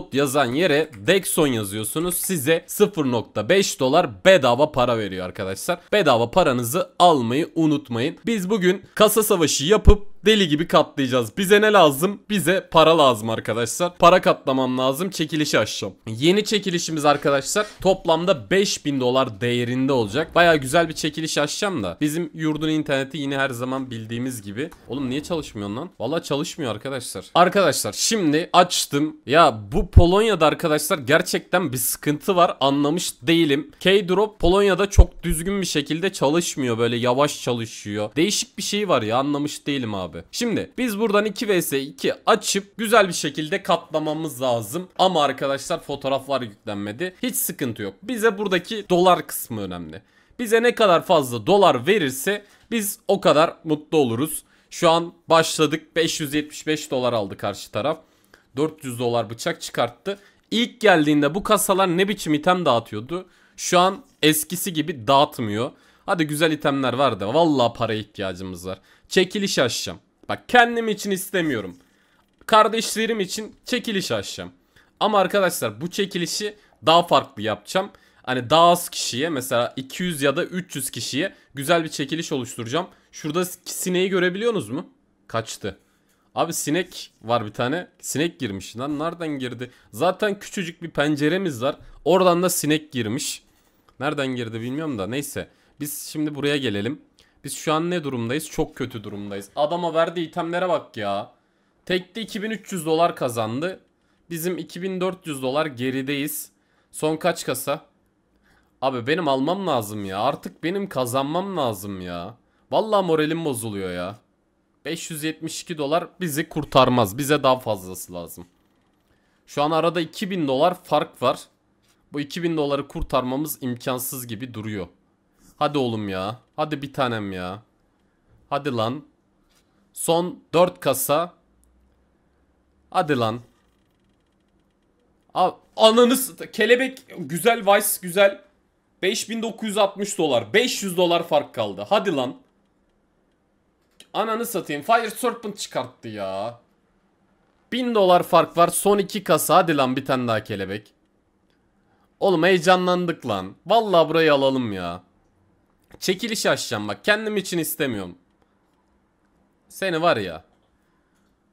kod yazan yere Dexon yazıyorsunuz. Size 0.5 dolar bedava para veriyor arkadaşlar. Bedava paranızı almayı unutmayın. Biz bugün kasa savaşı yapıp deli gibi katlayacağız. Bize ne lazım? Bize para lazım arkadaşlar. Para katlamam lazım. Çekilişi açacağım. Yeni çekilişimiz arkadaşlar toplamda 5000 dolar değerinde olacak. Baya güzel bir çekiliş açacağım da. Bizim yurdun interneti yine her zaman bildiğimiz gibi. Oğlum niye çalışmıyor lan? Valla çalışmıyor arkadaşlar. Arkadaşlar şimdi açtım. Ya bu Polonya'da arkadaşlar gerçekten bir sıkıntı var. Anlamış değilim. K-Drop Polonya'da çok düzgün bir şekilde çalışmıyor. Böyle yavaş çalışıyor. Değişik bir şey var ya anlamış değilim abi vardı. Şimdi biz buradan 2 vs 2 açıp güzel bir şekilde katlamamız lazım. Ama arkadaşlar fotoğraflar yüklenmedi. Hiç sıkıntı yok. Bize buradaki dolar kısmı önemli. Bize ne kadar fazla dolar verirse biz o kadar mutlu oluruz. Şu an başladık 575 dolar aldı karşı taraf. 400 dolar bıçak çıkarttı. İlk geldiğinde bu kasalar ne biçim item dağıtıyordu? Şu an eskisi gibi dağıtmıyor. Hadi güzel itemler var da vallahi para ihtiyacımız var. Çekiliş açacağım. Bak kendim için istemiyorum. Kardeşlerim için çekiliş açacağım. Ama arkadaşlar bu çekilişi daha farklı yapacağım. Hani daha az kişiye mesela 200 ya da 300 kişiye güzel bir çekiliş oluşturacağım. Şurada sineği görebiliyorsunuz mu? Kaçtı. Abi sinek var bir tane. Sinek girmiş. Lan nereden girdi? Zaten küçücük bir penceremiz var. Oradan da sinek girmiş. Nereden girdi bilmiyorum da neyse. Biz şimdi buraya gelelim. Biz şu an ne durumdayız? Çok kötü durumdayız. Adama verdiği itemlere bak ya. Tekte 2300 dolar kazandı. Bizim 2400 dolar gerideyiz. Son kaç kasa? Abi benim almam lazım ya. Artık benim kazanmam lazım ya. Vallahi moralim bozuluyor ya. 572 dolar bizi kurtarmaz. Bize daha fazlası lazım. Şu an arada 2000 dolar fark var. Bu 2000 doları kurtarmamız imkansız gibi duruyor. Hadi oğlum ya. Hadi bir tanem ya. Hadi lan. Son 4 kasa. Hadi lan. Abi, ananız kelebek güzel Vice güzel. 5960 dolar. 500 dolar fark kaldı. Hadi lan. Ananı satayım. Fire Serpent çıkarttı ya. 1000 dolar fark var. Son 2 kasa. Hadi lan bir tane daha kelebek. Oğlum heyecanlandık lan. Vallahi burayı alalım ya. Çekiliş açacağım bak kendim için istemiyorum. Seni var ya.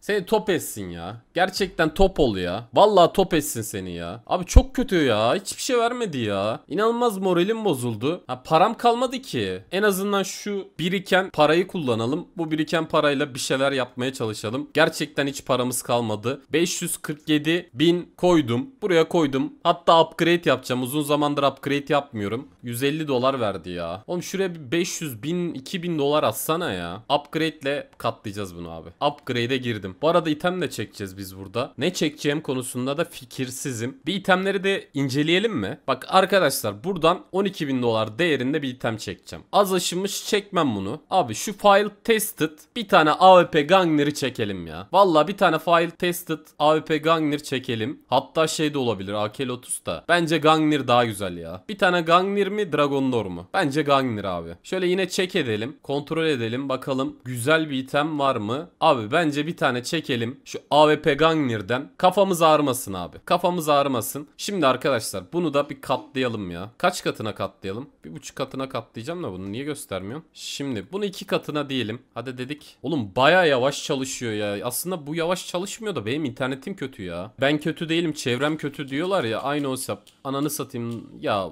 Seni top etsin ya. Gerçekten top ol ya. Vallahi top etsin seni ya. Abi çok kötü ya. Hiçbir şey vermedi ya. İnanılmaz moralim bozuldu. Ha, param kalmadı ki. En azından şu biriken parayı kullanalım. Bu biriken parayla bir şeyler yapmaya çalışalım. Gerçekten hiç paramız kalmadı. 547 bin koydum. Buraya koydum. Hatta upgrade yapacağım. Uzun zamandır upgrade yapmıyorum. 150 dolar verdi ya. Oğlum şuraya bir 500 bin 2000 dolar atsana ya. Upgrade ile katlayacağız bunu abi. Upgrade'e girdim. Bu arada item de çekeceğiz biz biz burada. Ne çekeceğim konusunda da fikirsizim. Bir itemleri de inceleyelim mi? Bak arkadaşlar buradan 12 bin dolar değerinde bir item çekeceğim. Az aşımış çekmem bunu. Abi şu file tested bir tane AWP gangner'ı çekelim ya. Valla bir tane file tested AWP gangner çekelim. Hatta şey de olabilir AK 30 da. Bence gangner daha güzel ya. Bir tane gangner mi Dragondor mu? Bence gangner abi. Şöyle yine çek edelim. Kontrol edelim bakalım güzel bir item var mı? Abi bence bir tane çekelim. Şu AWP Gangnir'den. Kafamız ağrımasın abi. Kafamız ağrımasın. Şimdi arkadaşlar bunu da bir katlayalım ya. Kaç katına katlayalım? Bir buçuk katına katlayacağım da bunu niye göstermiyorum? Şimdi bunu iki katına diyelim. Hadi dedik. Oğlum baya yavaş çalışıyor ya. Aslında bu yavaş çalışmıyor da benim internetim kötü ya. Ben kötü değilim çevrem kötü diyorlar ya. Aynı o sap. Ananı satayım. Ya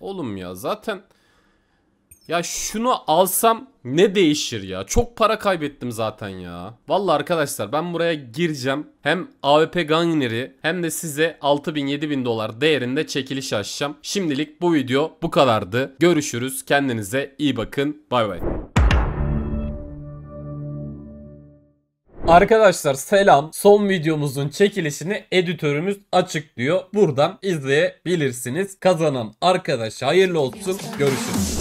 oğlum ya zaten... Ya şunu alsam ne değişir ya? Çok para kaybettim zaten ya. Valla arkadaşlar ben buraya gireceğim. Hem AWP Gunner'i hem de size 6000-7000 dolar değerinde çekiliş açacağım. Şimdilik bu video bu kadardı. Görüşürüz. Kendinize iyi bakın. Bay bay. Arkadaşlar selam. Son videomuzun çekilişini editörümüz açıklıyor. Buradan izleyebilirsiniz. Kazanan arkadaşa hayırlı olsun. Görüşürüz.